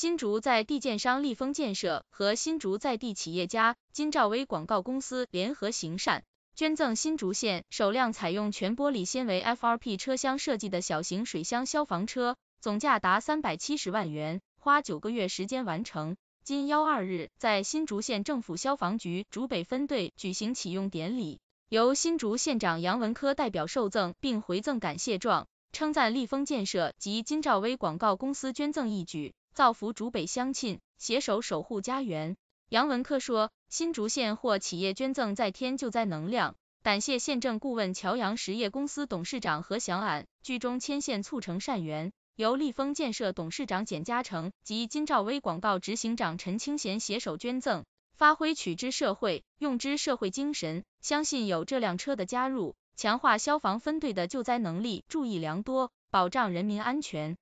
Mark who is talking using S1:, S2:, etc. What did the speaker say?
S1: 新竹在地建商立丰建设和新竹在地企业家金兆威广告公司联合行善，捐赠新竹县首辆采用全玻璃纤维 FRP 车厢设计的小型水箱消防车，总价达三百七十万元，花九个月时间完成。今幺二日在新竹县政府消防局竹北分队举行启用典礼，由新竹县长杨文科代表受赠并回赠感谢状，称赞立丰建设及金兆威广告公司捐赠义举。造福竹北乡亲，携手守护家园。杨文科说，新竹县获企业捐赠在天救灾能量，感谢县政顾问乔阳实业公司董事长何祥安，剧中牵线促成善缘，由立丰建设董事长简嘉诚及金兆威广告执行长陈清贤携手捐赠，发挥取之社会、用之社会精神。相信有这辆车的加入，强化消防分队的救灾能力，注意良多，保障人民安全。